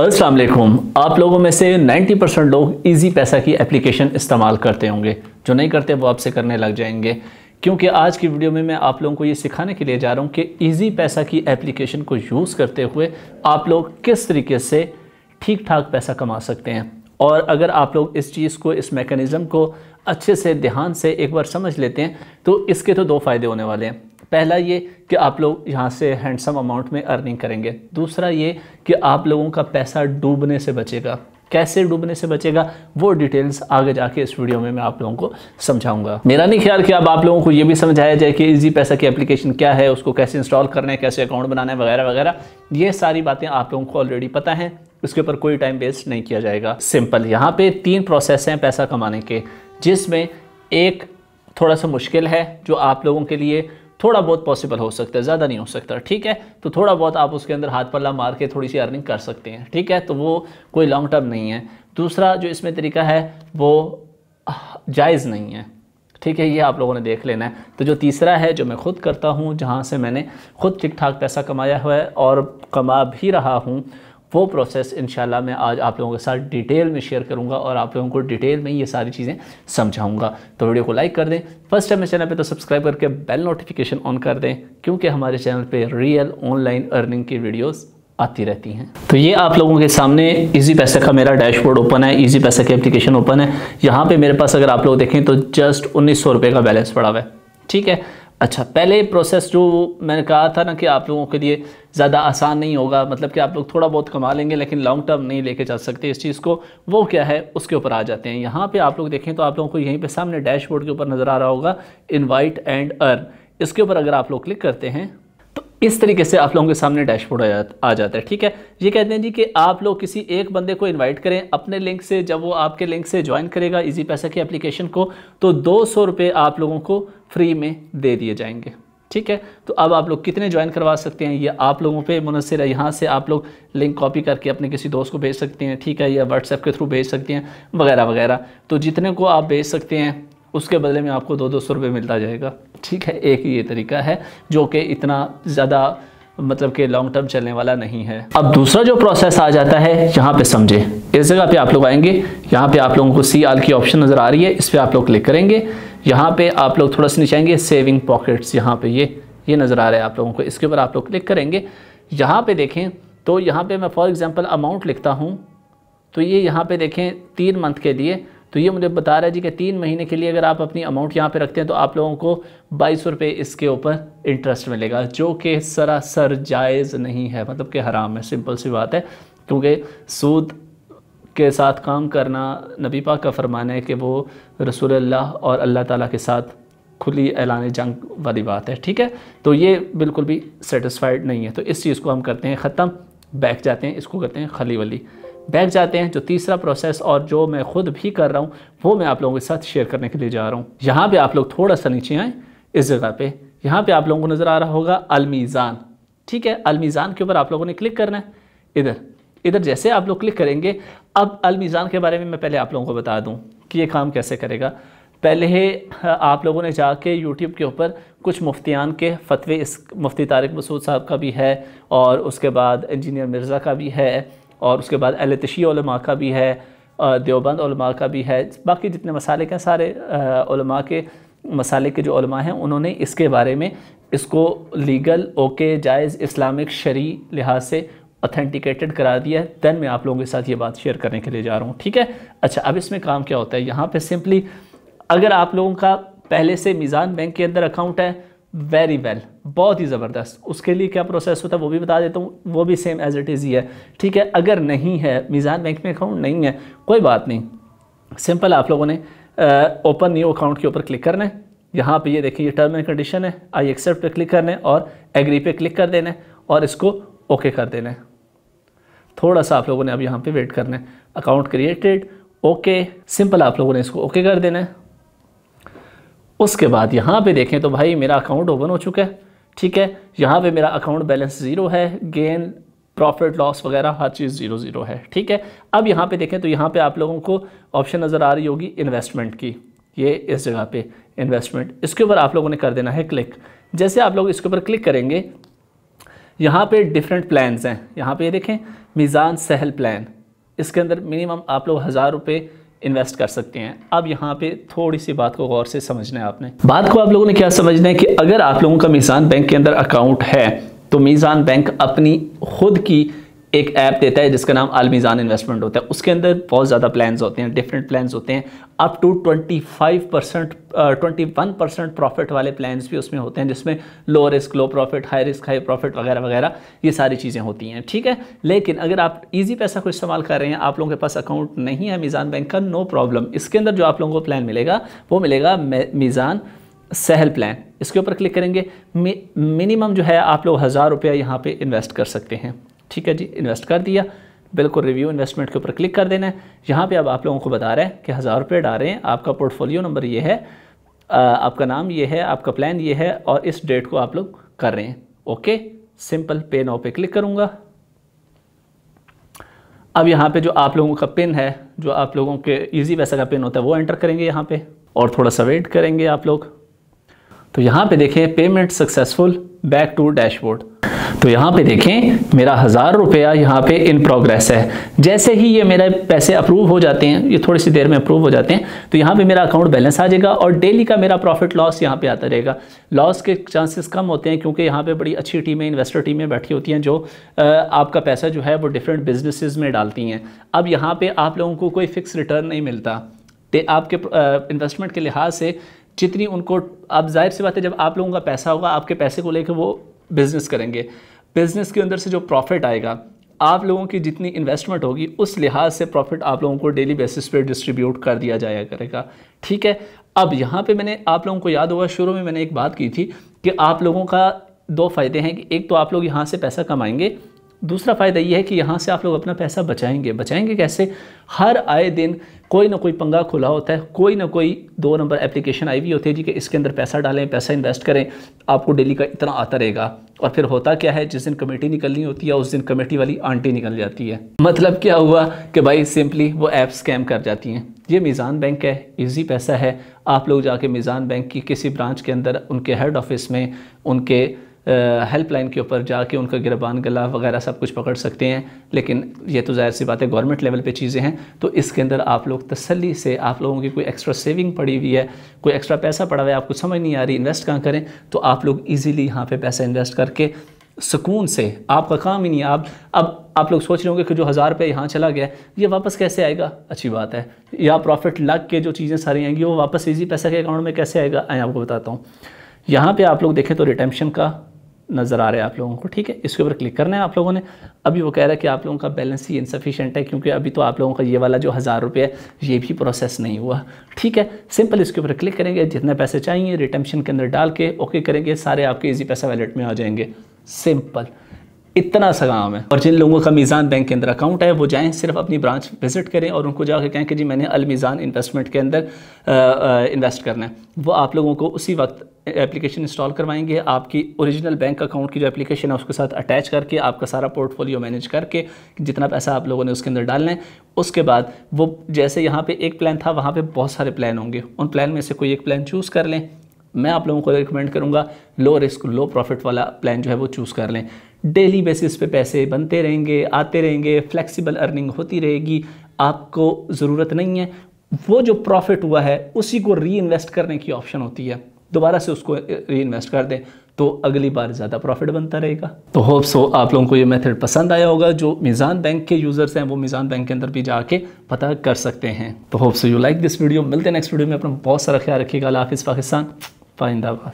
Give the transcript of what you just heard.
असलम आप लोगों में से 90 परसेंट लोग इजी पैसा की एप्लीकेशन इस्तेमाल करते होंगे जो नहीं करते वो आपसे करने लग जाएंगे क्योंकि आज की वीडियो में मैं आप लोगों को ये सिखाने के लिए जा रहा हूँ कि इजी पैसा की एप्लीकेशन को यूज़ करते हुए आप लोग किस तरीके से ठीक ठाक पैसा कमा सकते हैं और अगर आप लोग इस चीज़ को इस मेकनिज़म को अच्छे से ध्यान से एक बार समझ लेते हैं तो इसके तो दो फ़ायदे होने वाले हैं पहला ये कि आप लोग यहाँ से हैंडसम अमाउंट में अर्निंग करेंगे दूसरा ये कि आप लोगों का पैसा डूबने से बचेगा कैसे डूबने से बचेगा वो डिटेल्स आगे जाके इस वीडियो में मैं आप लोगों को समझाऊंगा मेरा नहीं ख्याल कि अब आप लोगों को ये भी समझाया जाए कि इजी पैसा की एप्लीकेशन क्या है उसको कैसे इंस्टॉल करना है कैसे अकाउंट बनाना है वगैरह वगैरह ये सारी बातें आप लोगों को ऑलरेडी पता है उसके ऊपर कोई टाइम वेस्ट नहीं किया जाएगा सिंपल यहाँ पे तीन प्रोसेस हैं पैसा कमाने के जिसमें एक थोड़ा सा मुश्किल है जो आप लोगों के लिए थोड़ा बहुत पॉसिबल हो सकता है ज़्यादा नहीं हो सकता ठीक है तो थोड़ा बहुत आप उसके अंदर हाथ पल्ला मार के थोड़ी सी अर्निंग कर सकते हैं ठीक है तो वो कोई लॉन्ग टर्म नहीं है दूसरा जो इसमें तरीका है वो जायज़ नहीं है ठीक है ये आप लोगों ने देख लेना है तो जो तीसरा है जो मैं खुद करता हूँ जहाँ से मैंने खुद ठीक ठाक पैसा कमाया हुआ है और कमा भी रहा हूँ वो प्रोसेस इन मैं आज आप लोगों के साथ डिटेल में शेयर करूँगा और आप लोगों को डिटेल में ये सारी चीज़ें समझाऊंगा तो वीडियो को लाइक कर दें फर्स्ट टाइम इस चैनल पे तो सब्सक्राइब करके बेल नोटिफिकेशन ऑन कर दें क्योंकि हमारे चैनल पे रियल ऑनलाइन अर्निंग की वीडियोस आती रहती हैं तो ये आप लोगों के सामने ईजी पैसे का मेरा डैशबोर्ड ओपन है इजी पैसे की अप्लीकेशन ओपन है यहाँ पे मेरे पास अगर आप लोग देखें तो जस्ट उन्नीस सौ का बैलेंस पड़ा हुआ है ठीक है अच्छा पहले प्रोसेस जो मैंने कहा था ना कि आप लोगों के लिए ज़्यादा आसान नहीं होगा मतलब कि आप लोग थोड़ा बहुत कमा लेंगे लेकिन लॉन्ग टर्म नहीं लेके जा सकते इस चीज़ को वो क्या है उसके ऊपर आ जाते हैं यहाँ पे आप लोग देखें तो आप लोगों को यहीं पे सामने डैशबोर्ड के ऊपर नज़र आ रहा होगा इनवाइट एंड अर्न इसके ऊपर अगर आप लोग क्लिक करते हैं तो इस तरीके से आप लोगों के सामने डैशबोर्ड आ, आ जाता है ठीक है ये कहते हैं जी कि आप लोग किसी एक बंदे को इनवाइट करें अपने लिंक से जब वो आपके लिंक से ज्वाइन करेगा इजी पैसा की एप्लीकेशन को तो दो सौ रुपये आप लोगों को फ्री में दे दिए जाएंगे ठीक है तो अब आप लोग कितने ज्वाइन करवा सकते हैं ये आप लोगों पे मुनसर है यहाँ से आप लोग लिंक कॉपी करके अपने किसी दोस्त को भेज सकते हैं ठीक है या व्हाट्सएप के थ्रू भेज सकते हैं वगैरह वगैरह तो जितने को आप भेज सकते हैं उसके बदले में आपको दो दो सौ रुपये मिलता जाएगा ठीक है एक ये तरीका है जो कि इतना ज़्यादा मतलब कि लॉन्ग टर्म चलने वाला नहीं है अब दूसरा जो प्रोसेस आ जाता है यहाँ पे समझे इस जगह पे आप लोग आएंगे यहाँ पे आप लोगों को सी आल की ऑप्शन नज़र आ रही है इस पर आप लोग क्लिक करेंगे यहाँ पे आप लोग थोड़ा सा नीचे आएंगे सेविंग पॉकेट्स यहाँ पे ये ये नज़र आ रहा है आप लोगों को इसके ऊपर आप लोग क्लिक करेंगे यहाँ पर देखें तो यहाँ पर मैं फॉर एग्ज़ाम्पल अमाउंट लिखता हूँ तो ये यहाँ पर देखें तीन मंथ के लिए तो ये मुझे बता रहा है जी कि तीन महीने के लिए अगर आप अपनी अमाउंट यहाँ पे रखते हैं तो आप लोगों को बाईस रुपये इसके ऊपर इंटरेस्ट मिलेगा जो कि सरासर जायज़ नहीं है मतलब कि हराम है सिंपल सी बात है क्योंकि सूद के साथ काम करना नबी पाक का फरमान है कि वो रसूल अल्लाह और अल्लाह ताला के साथ खुली ऐलान जंग वाली बात है ठीक है तो ये बिल्कुल भी सेटिस्फाइड नहीं है तो इस चीज़ को हम करते हैं ख़त्म बैक जाते हैं इसको करते हैं खली वली बैठ जाते हैं जो तीसरा प्रोसेस और जो मैं खुद भी कर रहा हूँ वो मैं आप लोगों के साथ शेयर करने के लिए जा रहा हूँ यहाँ पर आप लोग थोड़ा सा नीचे आएँ इस जगह पर यहाँ पर आप लोगों को नज़र आ रहा होगा अलमीज़ान ठीक है अलमीज़ान के ऊपर आप लोगों ने क्लिक करना है इधर इधर जैसे आप लोग क्लिक करेंगे अब अलमीज़ान के बारे में मैं पहले आप लोगों को बता दूँ कि ये काम कैसे करेगा पहले हाँ, आप लोगों ने जाके यूट्यूब के ऊपर कुछ मुफ्तियान के फतवे इस मुफ्ती तारिक मसूद साहब का भी है और उसके बाद इंजीनियर मिर्ज़ा का भी है और उसके बाद अलतशीमा का भी है देवबंद का भी है बाकी जितने मसाले हैं सारे के मसाले के जो हैं उन्होंने इसके बारे में इसको लीगल ओके जायज़ इस्लामिक शरी लिहाज से ऑथेंटिकेटेड करा दिया है दैन मैं आप लोगों के साथ ये बात शेयर करने के लिए जा रहा हूँ ठीक है अच्छा अब इसमें काम क्या होता है यहाँ पे सिंपली अगर आप लोगों का पहले से मीज़ान बैंक के अंदर अकाउंट है वेरी वेल बहुत ही ज़बरदस्त उसके लिए क्या प्रोसेस होता है वो भी बता देता हूँ वो भी सेम एज इट इज़ ही है ठीक है अगर नहीं है मीज़ान बैंक में अकाउंट नहीं है कोई बात नहीं सिंपल आप लोगों ने ओपन न्यू अकाउंट के ऊपर क्लिक करना है यहाँ पे ये देखिए ये टर्म एंड कंडीशन है आई एक्सेप्ट पे क्लिक करना है और एग्री पे क्लिक कर देना है और इसको ओके कर देना है थोड़ा सा आप लोगों ने अब यहाँ पे वेट करना है अकाउंट क्रिएटेड ओके सिंपल आप लोगों ने इसको ओके कर देना है उसके बाद यहाँ पे देखें तो भाई मेरा अकाउंट ओपन हो चुका है ठीक है यहाँ पे मेरा अकाउंट बैलेंस ज़ीरो है गेन प्रॉफिट लॉस वगैरह हर चीज़ ज़ीरो ज़ीरो है ठीक है अब यहाँ पे देखें तो यहाँ पे आप लोगों को ऑप्शन नज़र आ रही होगी इन्वेस्टमेंट की ये इस जगह पे इन्वेस्टमेंट इसके ऊपर आप लोगों ने कर देना है क्लिक जैसे आप लोग इसके ऊपर क्लिक करेंगे यहाँ पर डिफरेंट प्लान्स हैं यहाँ पर ये देखें मिज़ान सहल प्लान इसके अंदर मिनिमम आप लोग हज़ार रुपये इन्वेस्ट कर सकते हैं अब यहाँ पे थोड़ी सी बात को गौर से समझना है आपने बात को आप लोगों ने क्या समझना है कि अगर आप लोगों का मीज़ान बैंक के अंदर अकाउंट है तो मीज़ान बैंक अपनी खुद की एक ऐप देता है जिसका नाम आलमीज़ान इन्वेस्टमेंट होता है उसके अंदर बहुत ज़्यादा प्लान्स होते हैं डिफरेंट प्लान्स होते हैं up to 25 percent twenty one percent profit वाले प्लान्स भी उसमें होते हैं जिसमें low risk low profit high risk high profit वगैरह वगैरह ये सारी चीज़ें होती हैं ठीक है लेकिन अगर आप ईजी पैसा को इस्तेमाल कर रहे हैं आप लोगों के पास अकाउंट नहीं है मीज़ान बैंक का नो प्रॉब्लम इसके अंदर जो आप लोगों को प्लान मिलेगा वो मिलेगा मीज़ान सहल प्लान इसके ऊपर क्लिक करेंगे मिनिमम जो है आप लोग हज़ार रुपया यहाँ पर इन्वेस्ट कर सकते हैं ठीक है जी इन्वेस्ट कर दिया बिल्कुल रिव्यू इन्वेस्टमेंट के ऊपर क्लिक कर देना है यहाँ पे अब आप लोगों को बता रहे हैं कि हज़ार रुपये डाल रहे हैं आपका पोर्टफोलियो नंबर ये है आपका नाम ये है आपका प्लान ये है और इस डेट को आप लोग कर रहे हैं ओके सिंपल पे नाव पे क्लिक करूँगा अब यहाँ पे जो आप लोगों का पिन है जो आप लोगों के इजी वैसा का पिन होता है वो एंटर करेंगे यहाँ पे और थोड़ा सा वेट करेंगे आप लोग तो यहाँ पे देखें payment successful back to dashboard तो यहाँ पे देखें मेरा हज़ार रुपया यहाँ पे इन प्रोग्रेस है जैसे ही ये मेरे पैसे अप्रूव हो जाते हैं ये थोड़ी सी देर में अप्रूव हो जाते हैं तो यहाँ पे मेरा अकाउंट बैलेंस आ जाएगा और डेली का मेरा प्रॉफिट लॉस यहाँ पे आता रहेगा लॉस के चांसेस कम होते हैं क्योंकि यहाँ पर बड़ी अच्छी टीमें इन्वेस्टर टीमें बैठी होती हैं जो आपका पैसा जो है वो डिफरेंट बिजनेसिस में डालती हैं अब यहाँ पर आप लोगों को कोई फिक्स रिटर्न नहीं मिलता आपके इन्वेस्टमेंट के लिहाज से जितनी उनको अब जाहिर सी बात है जब आप लोगों का पैसा होगा आपके पैसे को लेकर वो बिज़नेस करेंगे बिज़नेस के अंदर से जो प्रॉफिट आएगा आप लोगों की जितनी इन्वेस्टमेंट होगी उस लिहाज से प्रॉफिट आप लोगों को डेली बेसिस पे डिस्ट्रीब्यूट कर दिया जाया करेगा ठीक है अब यहाँ पे मैंने आप लोगों को याद होगा शुरू में मैंने एक बात की थी कि आप लोगों का दो फ़ायदे हैं कि एक तो आप लोग यहाँ से पैसा कमाएंगे दूसरा फ़ायदा ये है कि यहाँ से आप लोग अपना पैसा बचाएंगे बचाएंगे कैसे हर आए दिन कोई ना कोई पंगा खुला होता है कोई ना कोई दो नंबर एप्लीकेशन आई हुई होती है जी कि इसके अंदर पैसा डालें पैसा इन्वेस्ट करें आपको डेली का इतना आता रहेगा और फिर होता क्या है जिस दिन कमेटी निकलनी होती है उस दिन कमेटी वाली आंटी निकल जाती है मतलब क्या हुआ कि भाई सिंपली वो ऐप स्कैम कर जाती हैं ये मीज़ान बैंक है इजी पैसा है आप लोग जाके मीज़ान बैंक की किसी ब्रांच के अंदर उनके हेड ऑफिस में उनके हेल्पलाइन के ऊपर जाके उनका गिरबान गला वगैरह सब कुछ पकड़ सकते हैं लेकिन ये तो जाहिर सी बात है गवर्नमेंट लेवल पे चीज़ें हैं तो इसके अंदर आप लोग तसली से आप लोगों की कोई एक्स्ट्रा सेविंग पड़ी हुई है कोई एक्स्ट्रा पैसा पड़ा हुआ है आपको समझ नहीं आ रही इन्वेस्ट कहाँ करें तो आप लोग ईजिली यहाँ पर पैसा इन्वेस्ट करके सुकून से आपका काम ही नहीं आप अब आप लोग सोच रहे होंगे कि जो हज़ार रुपये यहाँ चला गया ये वापस कैसे आएगा अच्छी बात है या प्रॉफिट लग के जो चीज़ें सारी आएंगी वो वापस इजी पैसा के अकाउंट में कैसे आएगा आए आपको बताता हूँ यहाँ पे आप लोग देखें तो रिटेंशन का नज़र आ रहा है आप लोगों को ठीक है इसके ऊपर क्लिक करना है आप लोगों ने अभी वो कह रहा है कि आप लोगों का बैलेंस ही इनसफिशेंट है क्योंकि अभी तो आप लोगों का ये वाला जो हज़ार रुपये है ये भी प्रोसेस नहीं हुआ ठीक है सिंपल इसके ऊपर क्लिक करेंगे जितने पैसे चाहिए रिटेंशन के अंदर डाल के ओके करेंगे सारे आपके ईजी पैसा वैलेट में आ जाएंगे सिंपल इतना सा काम है और जिन लोगों का मीज़ान बैंक के अंदर अकाउंट है वो जाएँ सिर्फ अपनी ब्रांच विजिट करें और उनको जाकर कहें कि जी मैंने अलमीज़ान इन्वेस्टमेंट के अंदर इन्वेस्ट करना है वो आप लोगों को उसी वक्त एप्लीकेशन इंस्टॉल करवाएंगे आपकी ओरिजिनल बैंक अकाउंट की जो एप्लीकेशन है उसके साथ अटैच करके आपका सारा पोर्टफोलियो मैनेज करके जितना पैसा आप लोगों ने उसके अंदर डालना है उसके बाद वो जैसे यहाँ पे एक प्लान था वहाँ पे बहुत सारे प्लान होंगे उन प्लान में से कोई एक प्लान चूज़ कर लें मैं आप लोगों को रिकमेंड करूँगा लो रिस्क लो प्रॉफिट वाला प्लान जो है वो चूज़ कर लें डेली बेसिस पे पैसे बनते रहेंगे आते रहेंगे फ्लेक्सिबल अर्निंग होती रहेगी आपको ज़रूरत नहीं है वो जो प्रॉफिट हुआ है उसी को री इन्वेस्ट करने की ऑप्शन होती है दोबारा से उसको री इन्वेस्ट कर दें तो अगली बार ज़्यादा प्रॉफिट बनता रहेगा तो होप सो आप लोगों को ये मेथड पसंद आया होगा जो मिज़ान बैंक के यूज़र्स हैं वो मिज़ान बैंक के अंदर भी जाके पता कर सकते हैं तो hope so you like this video मिलते हैं नेक्स्ट वीडियो में अपना बहुत सारा ख्याल रखिएगा हाफिज़ पाकिस्तान पाइंदाबाद